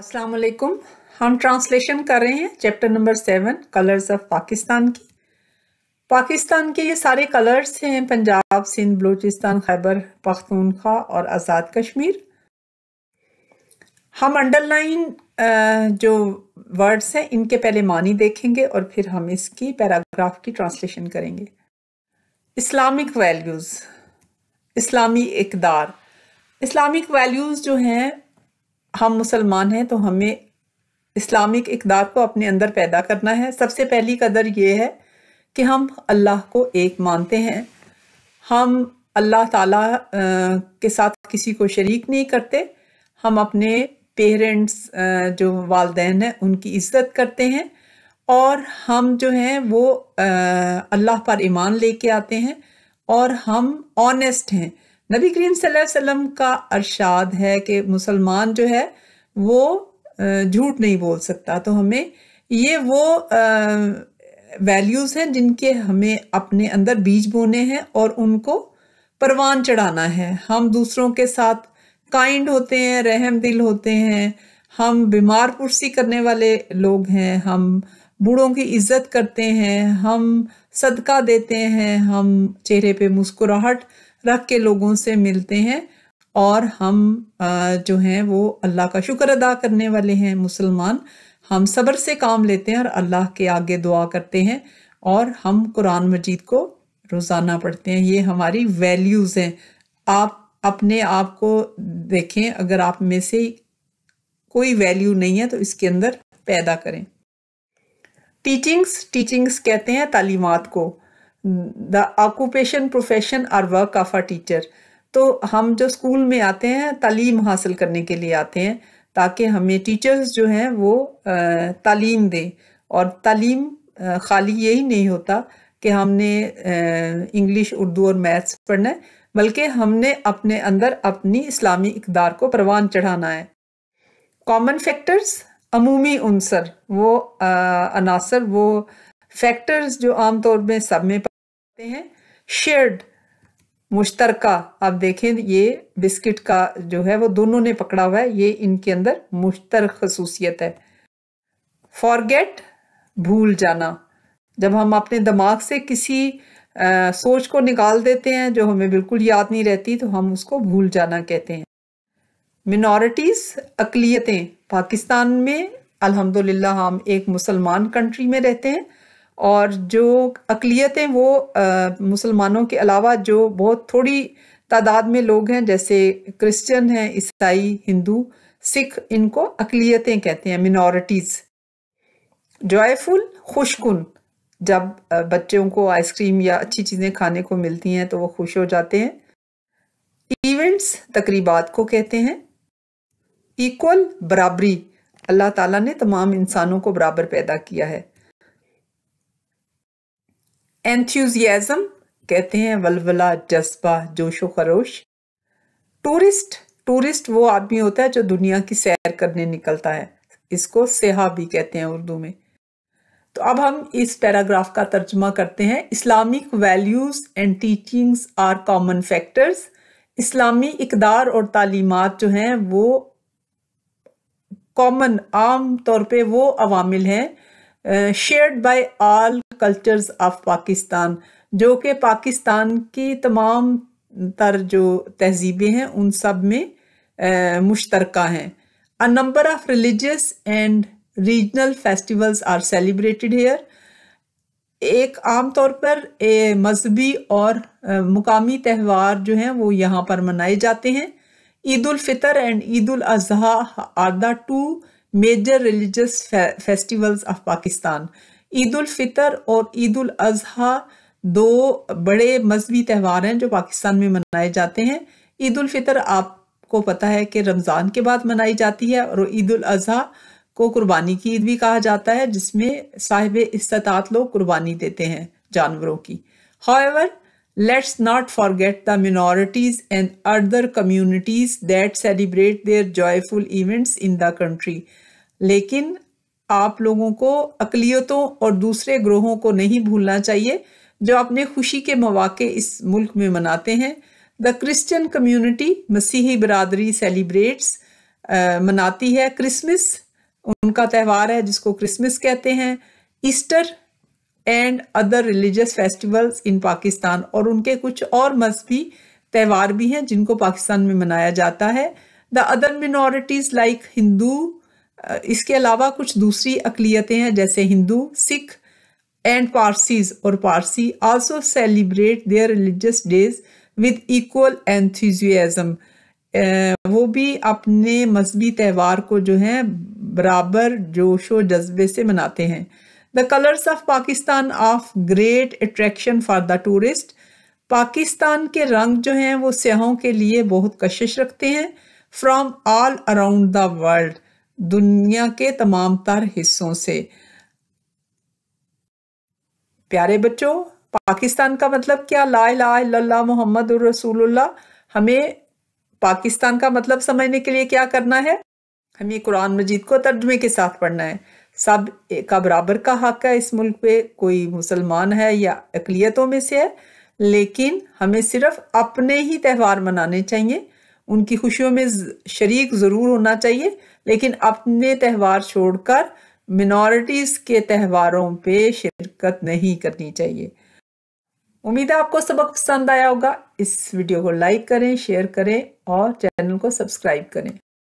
अस्सलाम वालेकुम हम ट्रांसलेशन कर रहे हैं chapter number seven colours of Pakistan की पाकिस्तान के ये सारे कलर्स हैं पंजाब सिंध बलूचिस्तान खैबर पख्तूनख्वा और आज़ाद कश्मीर हम अंडरलाइन जो वर्ड्स हैं इनके पहले मानी देखेंगे और फिर हम इसकी पैराग्राफ की ट्रांसलेशन करेंगे इस्लामिक वैल्यूज़ इस्लामी इकदार इस्लामिक वैल्यूज़ जो हैं हम मुसलमान हैं तो हमें इस्लामिक इकदार को अपने अंदर पैदा करना है सबसे पहली कदर ये है कि हम अल्लाह को एक मानते हैं हम अल्लाह ताला के साथ किसी को शरीक नहीं करते हम अपने पेरेंट्स जो वालदेन हैं उनकी इज्जत करते हैं और हम जो हैं वो अल्लाह पर ईमान लेके आते हैं और हम ऑनेस्ट हैं नबी करीम वसल्लम का अरशाद है कि मुसलमान जो है वो झूठ नहीं बोल सकता तो हमें ये वो वैल्यूज़ हैं जिनके हमें अपने अंदर बीज बोने हैं और उनको परवान चढ़ाना है हम दूसरों के साथ काइंड होते हैं रहम दिल होते हैं हम बीमार पुरसी करने वाले लोग हैं हम बूढ़ों की इज्जत करते हैं हम सदका देते हैं हम चेहरे पे मुस्कुराहट वक्त के लोगों से मिलते हैं और हम जो हैं वो अल्लाह का शुक्र अदा करने वाले हैं मुसलमान हम सब्र से काम लेते हैं और अल्लाह के आगे दुआ करते हैं और हम कुरान मजीद को रोज़ाना पढ़ते हैं ये हमारी वैल्यूज़ हैं आप अपने आप को देखें अगर आप में से कोई वैल्यू नहीं है तो इसके अंदर पैदा करें टीचिंग्स टीचिंग्स कहते हैं तालीमत को द ऑक्यूपेशन प्रोफेशन और वर्क ऑफ आ टीचर तो हम जो स्कूल में आते हैं तालीम हासिल करने के लिए आते हैं ताकि हमें टीचर्स जो हैं वो तालीम दें और तालीम खाली यही नहीं होता कि हमने इंग्लिश उर्दू और मैथ्स पढ़ना है बल्कि हमने अपने अंदर अपनी इस्लामी इकदार को परवान चढ़ाना है कॉमन फैक्टर्स अमूमी अनसर वो अनासर वो फैक्टर्स जो आम तौर में सब में सकते हैं शेयर्ड मुश्तरका आप देखें ये बिस्किट का जो है वो दोनों ने पकड़ा हुआ है ये इनके अंदर मुश्तर खसूसियत है फॉरगेट भूल जाना जब हम अपने दिमाग से किसी आ, सोच को निकाल देते हैं जो हमें बिल्कुल याद नहीं रहती तो हम उसको भूल जाना कहते हैं मिनोरिटीज अकलीतें पाकिस्तान में अल्हम्दुलिल्लाह हम एक मुसलमान कंट्री में रहते हैं और जो अकलीतें वो मुसलमानों के अलावा जो बहुत थोड़ी तादाद में लोग हैं जैसे क्रिश्चियन हैं ईसाई हिंदू सिख इनको अकलीतें कहते हैं मिनोरिटीज जॉयफुल खुशकुन जब बच्चों को आइसक्रीम या अच्छी चीज़ें खाने को मिलती हैं तो वो खुश हो जाते हैं इवेंट्स तकरीबात को कहते हैं इक्वल बराबरी अल्लाह ताला ने तमाम इंसानों को बराबर पैदा किया है एंथ्यूजियाज़म कहते हैं वलवला जज्बा जोशो खरोश टूरिस्ट टूरिस्ट वो आदमी होता है जो दुनिया की सैर करने निकलता है इसको सेहा भी कहते हैं उर्दू में तो अब हम इस पैराग्राफ का तर्जमा करते हैं Islamic values and teachings are common factors इस्लामी इकदार और तालीमत जो हैं वो कॉमन आम तौर पे वो अवामिल हैं shared by all cultures of Pakistan जो कि पाकिस्तान की तमाम तर जो तहजीबें हैं उन सब में मुश्तरक हैं a number of religious and regional festivals are celebrated here एक आम तौर पर मजहबी और मुकामी त्यौहार जो हैं वो यहाँ पर मनाए जाते हैं Eid ul Fitr and Eid ul Azha are the two major religious festivals of Pakistan Eid ul Fitr और ईद उल अजहा दो बड़े मजहबी त्यौहार हैं जो पाकिस्तान में मनाए जाते हैं ईद उल फितर आपको पता है कि रमज़ान के बाद मनाई जाती है और ईद उल अजहा को कुर्बानी की ईद भी कहा जाता है जिसमें साहिब इस्तात लोग कुर्बानी देते हैं जानवरों की however let's not forget the minorities and other communities that celebrate their joyful events in the country लेकिन आप लोगों को अकलियतों और दूसरे ग्रोहों को नहीं भूलना चाहिए जो अपने खुशी के मौाक़े इस मुल्क में मनाते हैं द क्रिश्चियन कम्युनिटी मसीही बरदरी सेलिब्रेट्स मनाती है क्रिसमस उनका त्यौहार है जिसको क्रिसमस कहते हैं Easter and other religious festivals in Pakistan और उनके कुछ और मजहबी त्यौहार भी हैं जिनको पाकिस्तान में मनाया जाता है the other minorities like Hindu इसके अलावा कुछ दूसरी अकलीतें हैं जैसे हिंदू सिख एंड पारसीज और Parsi also celebrate their religious days with equal anthem वो भी अपने मजहबी त्यौहार को जो है बराबर जोश व जज्बे से मनाते हैं the colours of Pakistan of great attraction for the tourist Pakistan के रंग जो हैं वो सयाहों के लिए बहुत कशिश रखते हैं from all around the world दुनिया के तमाम तर हिस्सों से प्यारे बच्चों पाकिस्तान का मतलब क्या ला ला मोहम्मद रसूलुल्लाह हमें पाकिस्तान का मतलब समझने के लिए क्या करना है हमें कुरान मजीद को तर्जमे के साथ पढ़ना है सब का बराबर का हक है इस मुल्क पे कोई मुसलमान है या अकलीतों में से है लेकिन हमें सिर्फ अपने ही त्यौहार मनाने चाहिए उनकी खुशियों में शरीक ज़रूर होना चाहिए लेकिन अपने त्यौहार छोड़कर मिनोरिटीज के त्यौहारों पे शिरकत नहीं करनी चाहिए उम्मीद है आपको सबक पसंद आया होगा इस वीडियो को लाइक करें शेयर करें और चैनल को सब्सक्राइब करें